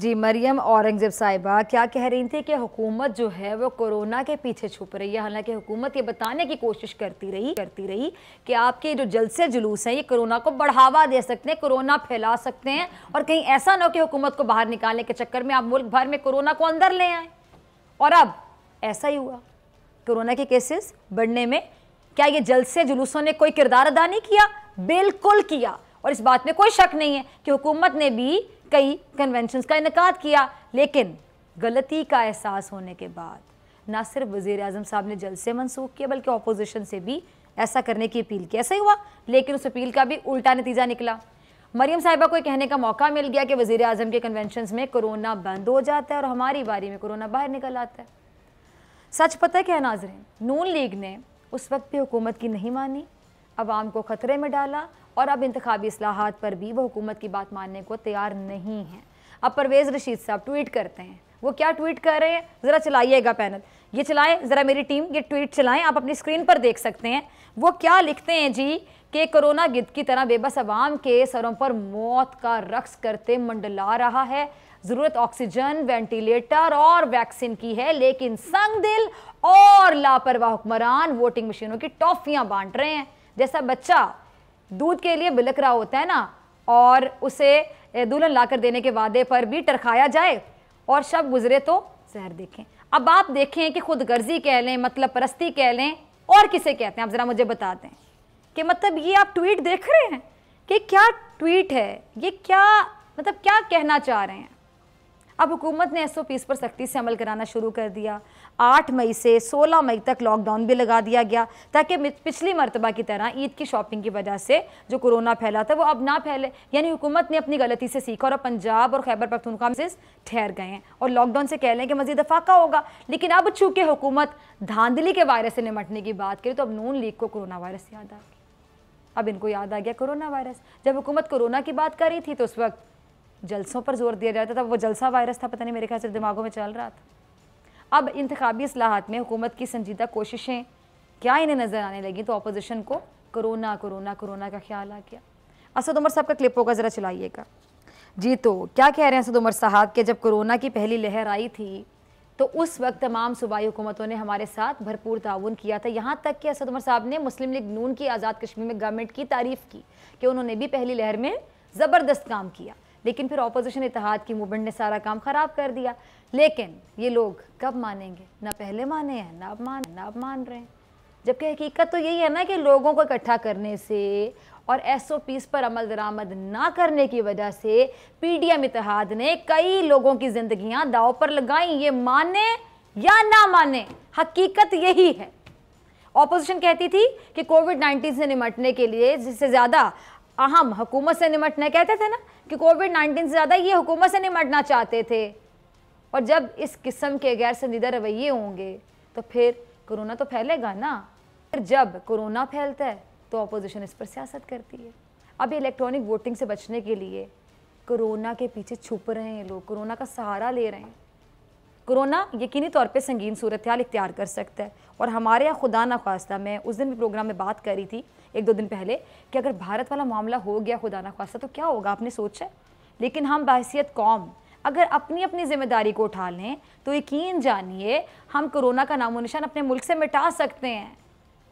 जी मरियम औरंगजेब साहिबा क्या कह रही थी कि हुकूमत जो है वो कोरोना के पीछे छुप रही है हालांकि हुकूमत ये बताने की कोशिश करती रही करती रही कि आपके जो जलसे जुलूस हैं ये कोरोना को बढ़ावा दे सकते हैं कोरोना फैला सकते हैं और कहीं ऐसा ना हो कि हुकूमत को बाहर निकालने के चक्कर में आप मुल्क भर में कोरोना को अंदर ले आए और अब ऐसा ही हुआ कोरोना के केसेस बढ़ने में क्या ये जलसे जुलूसों ने कोई किरदार अदा नहीं किया बिल्कुल किया और इस बात में कोई शक नहीं है कि हुकूमत ने भी कई कन्वेंशन का इनका किया लेकिन गलती का एहसास होने के बाद ना सिर्फ वजीर अजम साहब ने जल से मनसूख किया बल्कि अपोजिशन से भी ऐसा करने की अपील की ऐसा ही हुआ लेकिन उस अपील का भी उल्टा नतीजा निकला मरीम साहिबा को कहने का मौका मिल गया कि वजीर अजम के कन्वेंशन में कोरोना बंद हो जाता है और हमारी बारी में कोरोना बाहर निकल आता है सच पता क्या नाजरें नून लीग ने उस वक्त भी हुकूमत की नहीं मानी आवाम को ख़तरे में डाला और अब इंतबी असलाहत पर भी वह हुकूमत की बात मानने को तैयार नहीं है अब परवेज़ रशीद साहब ट्वीट करते हैं वो क्या ट्वीट कर रहे हैं ज़रा चलाइएगा पैनल ये चलाएं ज़रा मेरी टीम ये ट्वीट चलाएं आप अपनी स्क्रीन पर देख सकते हैं वो क्या लिखते हैं जी कि कोरोना गिद्ध की तरह बेबस आवाम के सरों पर मौत का रक्स करते मंडला रहा है ज़रूरत ऑक्सीजन वेंटिलेटर और वैक्सीन की है लेकिन संग दिल और लापरवाह हुक्मरान वोटिंग मशीनों की टॉफियाँ बांट रहे हैं जैसा बच्चा दूध के लिए बिलक रहा होता है ना और उसे दुल्हन लाकर देने के वादे पर भी टरखाया जाए और शब गुजरे तो जहर देखें अब आप देखें कि खुद गर्जी कह लें मतलब परस्ती कह लें और किसे कहते हैं आप ज़रा मुझे बता दें कि मतलब ये आप ट्वीट देख रहे हैं कि क्या ट्वीट है ये क्या मतलब क्या कहना चाह रहे हैं अब हुकूमत ने एस ओ पीस पर सख्ती से अमल कराना शुरू कर दिया 8 मई से 16 मई तक लॉकडाउन भी लगा दिया गया ताकि पिछली मरतबा की तरह ईद की शॉपिंग की वजह से जो कोरोना फैला था वो अब ना फैले यानी हुकूमत ने अपनी गलती से सीखा और पंजाब और खैबर पख्तूनखा में ठहर गए हैं और लॉकडाउन से कह लें कि मजीद अफाका होगा लेकिन अब चूंकि हुकूमत धांधली के वायरस से निमटने की बात करें तो अब नून लीग को कोरोना वायरस याद आ गया अब इनको याद आ गया कोरोना वायरस जब हुकूमत कोरोना की बात कर रही थी तो उस वक्त जलसों पर जोर दिया जाता था वो जलसा वायरस था पता नहीं मेरे ख्याल से दिमागों में चल रहा था अब इंतबी असलाहत में हुकूमत की संजीदा कोशिशें क्या इन्हें नज़र आने लगी तो अपोजिशन को करोना करोना कोरोना का ख्याल आ गया असद उमर साहब का क्लिप होगा ज़रा चलाइएगा जी तो क्या कह रहे हैं असद उमर साहब के जब कोरोना की पहली लहर आई थी तो उस वक्त तमाम सूबाई हुकूमतों ने हमारे साथ भरपूर ताउन किया था यहाँ तक कि असद उमर साहब ने मुस्लिम लीग नून की आज़ाद कश्मीर में गवर्नमेंट की तारीफ़ की कि उन्होंने भी पहली लहर में ज़बरदस्त काम किया लेकिन फिर ऑपोजिशन इतिहाद की मूवमेंट ने सारा काम ख़राब कर दिया लेकिन ये लोग कब मानेंगे ना पहले माने हैं ना अब मान ना अब मान रहे हैं जबकि हकीकत तो यही है ना कि लोगों को इकट्ठा करने से और एस ओ पर अमल दरामद ना करने की वजह से पी डी एम इतिहाद ने कई लोगों की जिंदगी दाव पर लगाई ये माने या ना माने हकीकत यही है ऑपोजिशन कहती थी कि कोविड नाइन्टीन से निमटने के लिए जिससे ज़्यादा अहम हुकूमत से निमटना कहते थे ना कि कोविड नाइन्टीन से ज़्यादा ये हुकूमत से निमटना चाहते थे और जब इस किस्म के गैर संदीदा रवैये होंगे तो फिर कोरोना तो फैलेगा ना फिर जब कोरोना फैलता है तो अपोजिशन इस पर सियासत करती है अब इलेक्ट्रॉनिक वोटिंग से बचने के लिए कोरोना के पीछे छुप रहे हैं लोग कोरोना का सहारा ले रहे हैं कोरोना यकीनी तौर पे संगीन सूरत हाल इख्तियार कर सकता है और हमारे यहाँ खुदा ना खास्ता मैं उस दिन भी प्रोग्राम में बात करी थी एक दो दिन पहले कि अगर भारत वाला मामला हो गया खुदा ना खास्ता तो क्या होगा आपने सोचा लेकिन हम बहसीत कौम अगर अपनी अपनी जिम्मेदारी को उठा लें तो यकीन जानिए हम कोरोना का नामो निशान अपने मुल्क से मिटा सकते हैं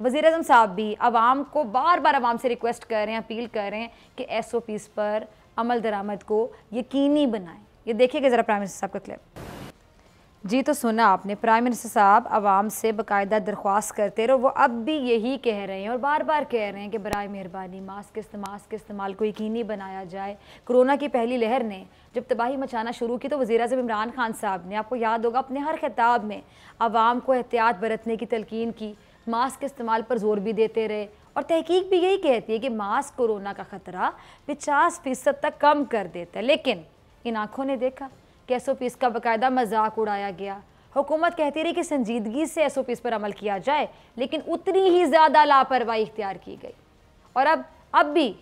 वज़ी अजम साहब भी आवाम को बार बार आवाम से रिक्वेस्ट कर रहे हैं अपील कर रहे हैं कि एस ओ पीज़ पर अमल दरामद को यकीनी बनाएं ये देखिएगा ज़रा प्राइम मिनिस्टर साहब का क्लिप जी तो सुना आपने प्राइम मिनिस्टर साहब आवाम से बाकायदा दरख्वास्त करते रहो वो अब भी यही कह रहे हैं और बार बार कह रहे हैं कि बर मेहरबानी मास्क के मास्क के इस्तेमाल को यकीनी बनाया जाए कोरोना की पहली लहर ने जब तबाही मचाना शुरू की तो वज़ी अजम इमरान खान साहब ने आपको याद होगा अपने हर खिताब में आवाम को एहतियात बरतने की तलकिन की मास्क के इस्तेमाल पर जोर भी देते रहे और तहकीक भी यही कहती है कि मास्क कोरोना का ख़तरा पचास फ़ीसद तक कम कर देता है लेकिन इन आँखों ने देखा कि एस ओ पीज़ का बाकायदा मजाक उड़ाया गया हुकूमत कहती रही कि संजीदगी से एस ओ पीज़ पर अमल किया जाए लेकिन उतनी ही ज़्यादा लापरवाही इख्तियार की गई और अब अब भी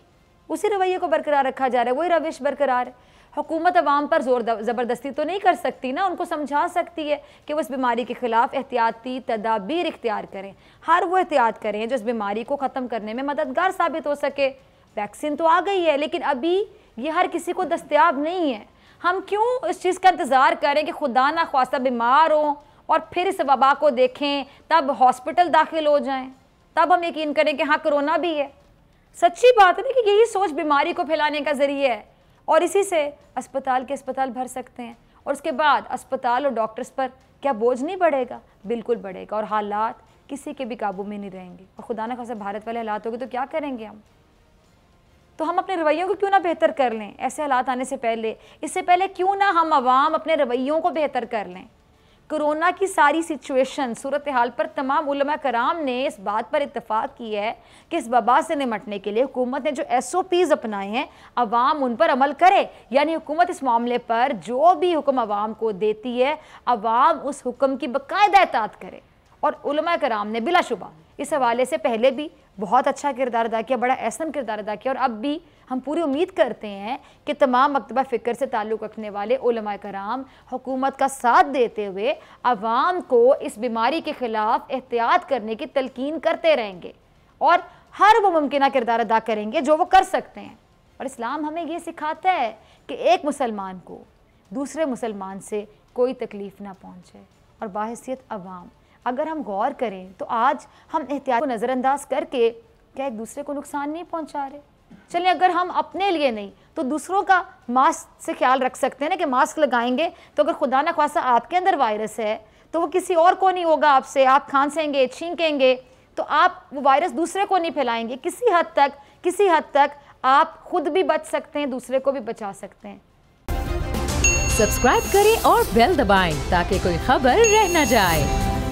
उसी रवैये को बरकरार रखा जा रहा है वही रविश बरकरार है हुकूमत आवाम पर जोर ज़बरदस्ती तो नहीं कर सकती ना उनको समझा सकती है कि वो इस बीमारी के ख़िलाफ़ एहतियाती तदाबीर इख्तियार करें हर वो एहतियात करें जो इस बीमारी को ख़त्म करने में मददगार साबित हो सके वैक्सीन तो आ गई है लेकिन अभी ये हर किसी को दस्तियाब नहीं है हम क्यों इस चीज़ का इंतज़ार करें कि खुदा ना खासा बीमार हो और फिर इस वबा को देखें तब हॉस्पिटल दाखिल हो जाएं तब हम यकीन करें कि हाँ कोरोना भी है सच्ची बात है ना कि यही सोच बीमारी को फैलाने का ज़रिए है और इसी से अस्पताल के अस्पताल भर सकते हैं और उसके बाद अस्पताल और डॉक्टर्स पर क्या बोझ नहीं बढ़ेगा बिल्कुल बढ़ेगा और हालात किसी के भी काबू में नहीं रहेंगे और खुदा ना खासा भारत वाले हालात होंगे तो क्या करेंगे हम तो हम अपने रवैयों को क्यों ना बेहतर कर लें ऐसे हालात आने से पहले इससे पहले क्यों ना हम आवाम अपने रवैयों को बेहतर कर लें कोरोना की सारी सिचुएशन सूरत हाल पर तमाम उलमा कराम ने इस बात पर इतफ़ाक़ की है कि इस वबा से निमटने के लिए हुकूमत ने जो एस ओ पीज़ अपनाए हैं अवाम उन पर अमल करे यानी हुकूमत इस मामले पर जो भी हुक्म आवाम को देती है अवाम उस हुक्म की बाकायदा एहतात करे और उलमा कराम ने बिलाशुबा इस हवाले से पहले भी बहुत अच्छा किरदार अदा किया बड़ा ऐसम किरदार अदा किया और अब भी हम पूरी उम्मीद करते हैं कि तमाम मकतबा फ़िक्र से ताल्लुक़ रखने वाले कराम हुकूमत का साथ देते हुए आवाम को इस बीमारी के ख़िलाफ़ एहतियात करने की तलकिन करते रहेंगे और हर वो मुमकिन किरदार अदा करेंगे जो वो कर सकते हैं और इस्लाम हमें ये सिखाता है कि एक मुसलमान को दूसरे मुसलमान से कोई तकलीफ़ ना पहुँचे और बाहसीत आवाम अगर हम गौर करें तो आज हम एहतियात को नज़रअंदाज करके क्या एक दूसरे को नुकसान नहीं पहुंचा रहे चलिए अगर हम अपने लिए नहीं तो दूसरों का मास्क से ख्याल रख सकते हैं ना कि मास्क लगाएंगे तो अगर खुदा ना खासा आपके अंदर वायरस है तो वो किसी और को नहीं होगा आपसे आप खांसेंगे छींकेंगे तो आप वो वायरस दूसरे को नहीं फैलाएंगे किसी हद तक किसी हद तक आप खुद भी बच सकते हैं दूसरे को भी बचा सकते हैं सब्सक्राइब करें और बेल दबाएं ताकि कोई खबर रह न जाए